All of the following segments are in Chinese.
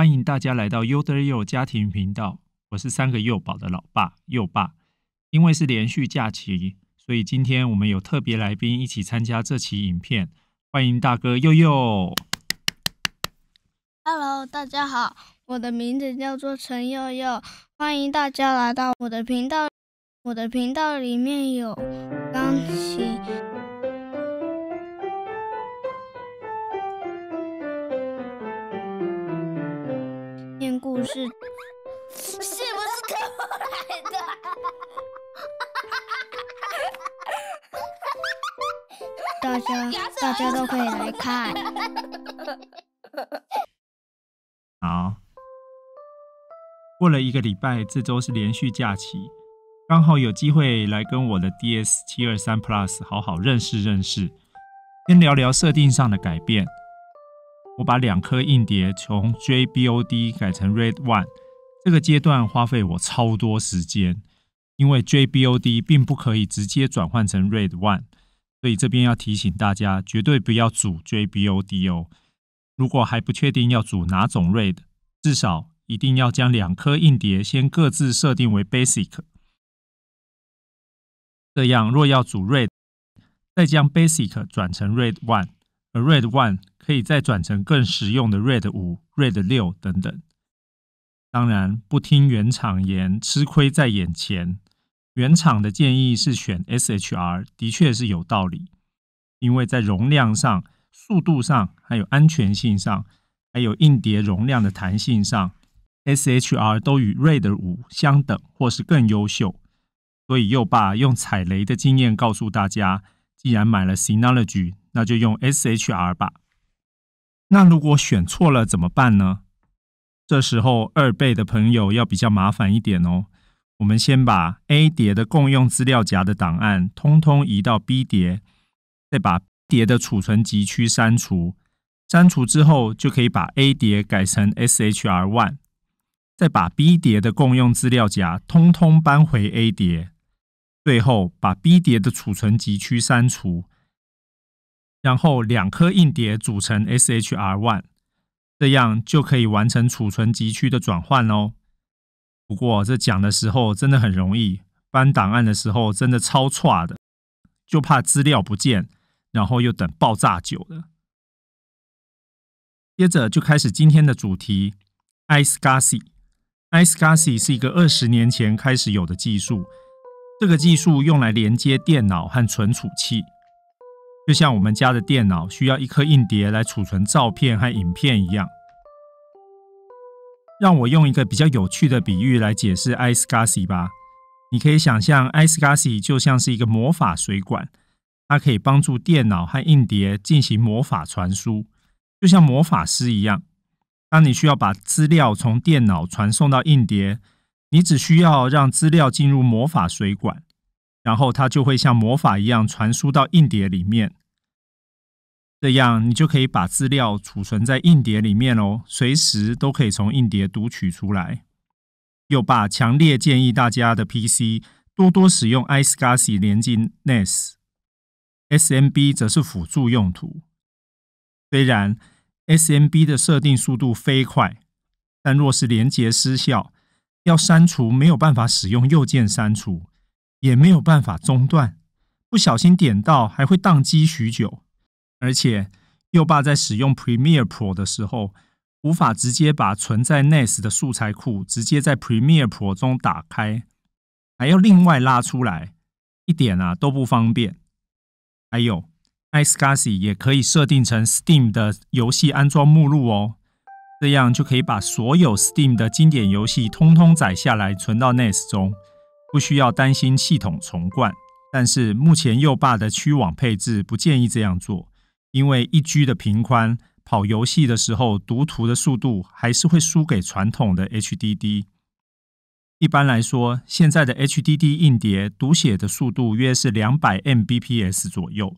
欢迎大家来到优德幼家庭频道，我是三个幼宝的老爸幼爸。因为是连续假期，所以今天我们有特别来宾一起参加这期影片。欢迎大哥佑佑。Hello，大家好，我的名字叫做陈佑佑。欢迎大家来到我的频道，我的频道里面有钢琴。是，是不是偷来的？大家大家都可以来看。好，过了一个礼拜，这周是连续假期，刚好有机会来跟我的 DS 七二三 Plus 好好认识认识。先聊聊设定上的改变。我把两颗硬碟从 JBOD 改成 RAID One，这个阶段花费我超多时间，因为 JBOD 并不可以直接转换成 RAID One，所以这边要提醒大家，绝对不要组 JBOD 哦。如果还不确定要组哪种 RAID，至少一定要将两颗硬碟先各自设定为 Basic，这样若要组 RAID，再将 Basic 转成 RAID One。而 Red One 可以再转成更实用的 Red 五、Red 六等等。当然，不听原厂言，吃亏在眼前。原厂的建议是选 SHR，的确是有道理，因为在容量上、速度上、还有安全性上，还有硬碟容量的弹性上，SHR 都与 Red 五相等或是更优秀。所以右爸用踩雷的经验告诉大家，既然买了 Synology。那就用 SHR 吧。那如果选错了怎么办呢？这时候二倍的朋友要比较麻烦一点哦。我们先把 A 碟的共用资料夹的档案通通移到 B 碟，再把 B 的储存集区删除。删除之后，就可以把 A 碟改成 SHR one，再把 B 碟的共用资料夹通通搬回 A 碟，最后把 B 碟的储存集区删除。然后两颗硬碟组成 SHR one，这样就可以完成储存集区的转换哦。不过这讲的时候真的很容易，搬档案的时候真的超差的，就怕资料不见，然后又等爆炸久了。接着就开始今天的主题，i SCSI。i SCSI 是一个二十年前开始有的技术，这个技术用来连接电脑和存储器。就像我们家的电脑需要一颗硬碟来储存照片和影片一样，让我用一个比较有趣的比喻来解释 iSCSI 吧。你可以想象 iSCSI 就像是一个魔法水管，它可以帮助电脑和硬碟进行魔法传输，就像魔法师一样。当你需要把资料从电脑传送到硬碟，你只需要让资料进入魔法水管，然后它就会像魔法一样传输到硬碟里面。这样你就可以把资料储存在硬碟里面哦，随时都可以从硬碟读取出来。有把强烈建议大家的 PC 多多使用 iSCSI 连接 NAS，SMB 则是辅助用途。虽然 SMB 的设定速度飞快，但若是连接失效，要删除没有办法使用右键删除，也没有办法中断，不小心点到还会宕机许久。而且，右爸在使用 Premiere Pro 的时候，无法直接把存在 NAS 的素材库直接在 Premiere Pro 中打开，还要另外拉出来，一点啊都不方便。还有 i s c a s e y 也可以设定成 Steam 的游戏安装目录哦，这样就可以把所有 Steam 的经典游戏通通载下来存到 NAS 中，不需要担心系统重灌。但是目前右爸的区网配置不建议这样做。因为一 G 的频宽跑游戏的时候，读图的速度还是会输给传统的 HDD。一般来说，现在的 HDD 硬碟读写的速度约是两百 MBPS 左右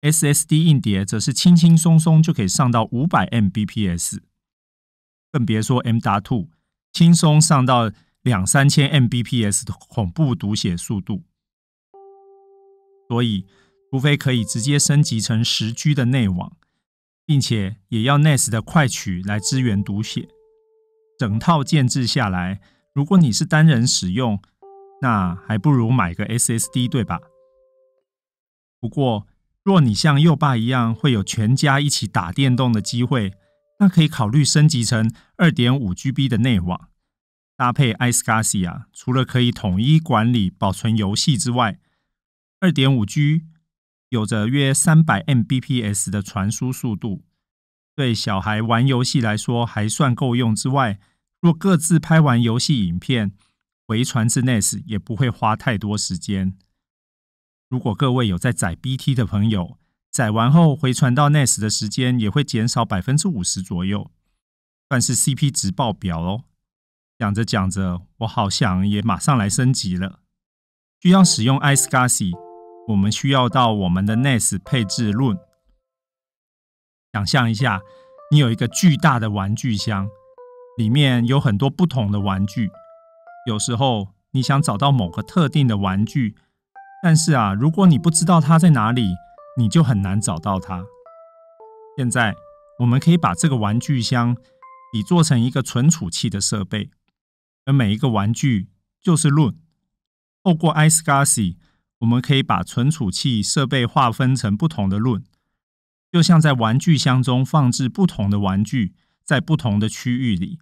，SSD 硬碟则是轻轻松松就可以上到五百 MBPS，更别说 M 2 w 轻松上到两三千 MBPS 的恐怖读写速度。所以。除非可以直接升级成十 G 的内网，并且也要 NAS 的快取来支援读写，整套建制下来，如果你是单人使用，那还不如买个 SSD，对吧？不过，若你像右爸一样会有全家一起打电动的机会，那可以考虑升级成二点五 GB 的内网，搭配 i s c a c i a 除了可以统一管理保存游戏之外，二点五 G。有着约三百 Mbps 的传输速度，对小孩玩游戏来说还算够用。之外，若各自拍完游戏影片回传至 NS，也不会花太多时间。如果各位有在载 BT 的朋友，载完后回传到 NS 的时间也会减少百分之五十左右。但是 CP 值爆表哦！讲着讲着，我好像也马上来升级了，需要使用 i c e g a y 我们需要到我们的 n a s 配置论。想象一下，你有一个巨大的玩具箱，里面有很多不同的玩具。有时候你想找到某个特定的玩具，但是啊，如果你不知道它在哪里，你就很难找到它。现在，我们可以把这个玩具箱比做成一个存储器的设备，而每一个玩具就是论。透过 Ice g a s s i a 我们可以把存储器设备划分成不同的论，就像在玩具箱中放置不同的玩具在不同的区域里。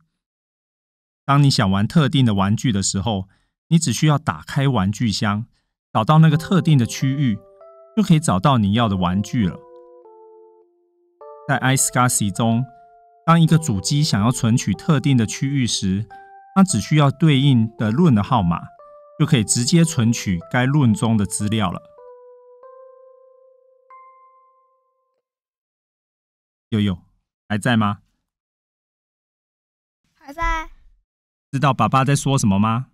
当你想玩特定的玩具的时候，你只需要打开玩具箱，找到那个特定的区域，就可以找到你要的玩具了。在 i s c s y 中，当一个主机想要存取特定的区域时，它只需要对应的论的号码。就可以直接存取该论中的资料了。悠悠还在吗？还在。知道爸爸在说什么吗？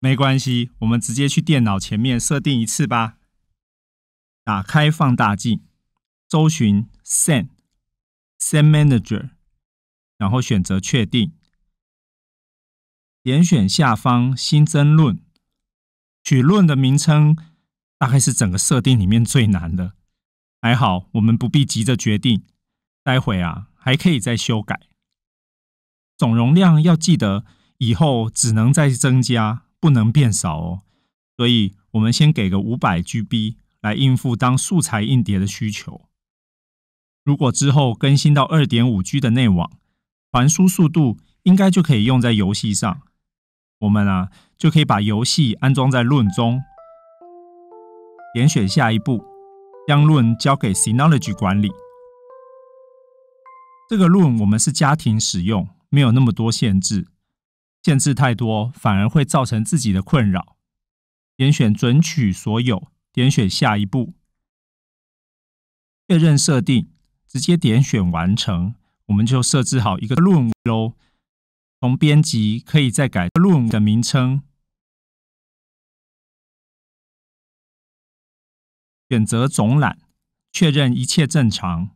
没关系，我们直接去电脑前面设定一次吧。打开放大镜，搜寻 “send”，“send manager”，然后选择确定。点选下方新增论，取论的名称大概是整个设定里面最难的，还好我们不必急着决定，待会啊还可以再修改。总容量要记得，以后只能再增加，不能变少哦。所以，我们先给个五百 GB 来应付当素材硬碟的需求。如果之后更新到二点五 G 的内网传输速度，应该就可以用在游戏上。我们啊，就可以把游戏安装在论中，点选下一步，将论交给 Synology 管理。这个论我们是家庭使用，没有那么多限制，限制太多反而会造成自己的困扰。点选准取所有，点选下一步，确认设定，直接点选完成，我们就设置好一个论喽。从编辑可以再改论文的名称，选择总览，确认一切正常。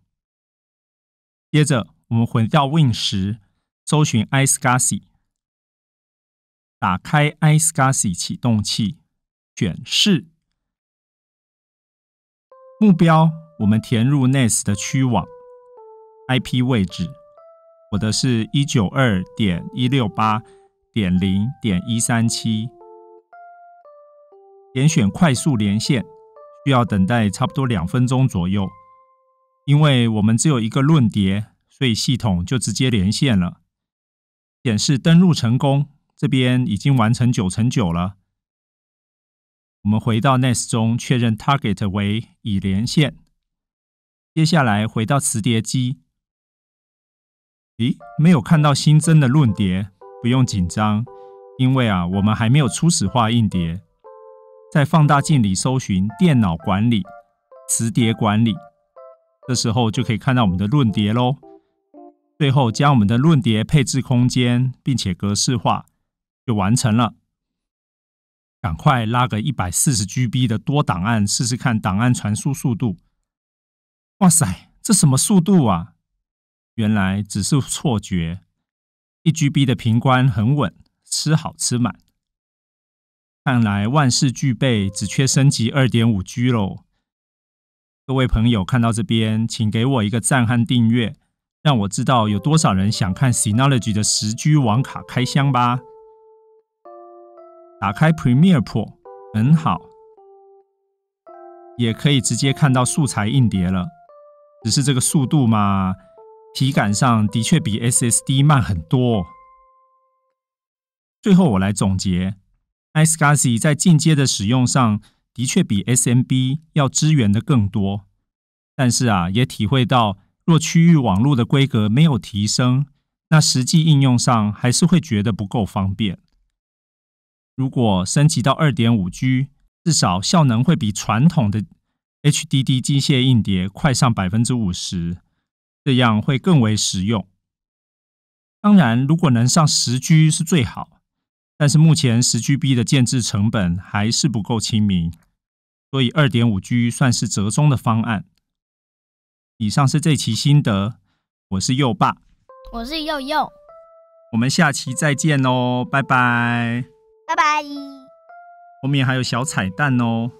接着我们回到 Win 十，搜寻 IceGacy，打开 IceGacy 启动器，选是目标，我们填入 Ness 的区网 IP 位置。我的是一九二点一六八点零点一三七，点选快速连线，需要等待差不多两分钟左右，因为我们只有一个论碟，所以系统就直接连线了，显示登录成功，这边已经完成九乘九了。我们回到 n e s 中确认 Target 为已连线，接下来回到磁碟机。咦，没有看到新增的论碟，不用紧张，因为啊，我们还没有初始化硬碟。在放大镜里搜寻“电脑管理”、“磁碟管理”，这时候就可以看到我们的论碟喽。最后将我们的论碟配置空间，并且格式化，就完成了。赶快拉个一百四十 GB 的多档案试试看档案传输速度。哇塞，这什么速度啊！原来只是错觉一 g b 的屏关很稳，吃好吃满。看来万事俱备，只缺升级二点五 G 喽。各位朋友看到这边，请给我一个赞和订阅，让我知道有多少人想看 Synology 的十 G 网卡开箱吧。打开 Premiere Pro，很好，也可以直接看到素材硬碟了。只是这个速度嘛。体感上的确比 SSD 慢很多。最后我来总结，iSCSI 在进阶的使用上的确比 SMB 要支援的更多，但是啊，也体会到若区域网络的规格没有提升，那实际应用上还是会觉得不够方便。如果升级到二点五 G，至少效能会比传统的 HDD 机械硬碟快上百分之五十。这样会更为实用。当然，如果能上十 G 是最好，但是目前十 GB 的建制成本还是不够亲民，所以二点五 G 算是折中的方案。以上是这期心得，我是右爸，我是右右，我们下期再见哦，拜拜，拜拜，后面还有小彩蛋哦。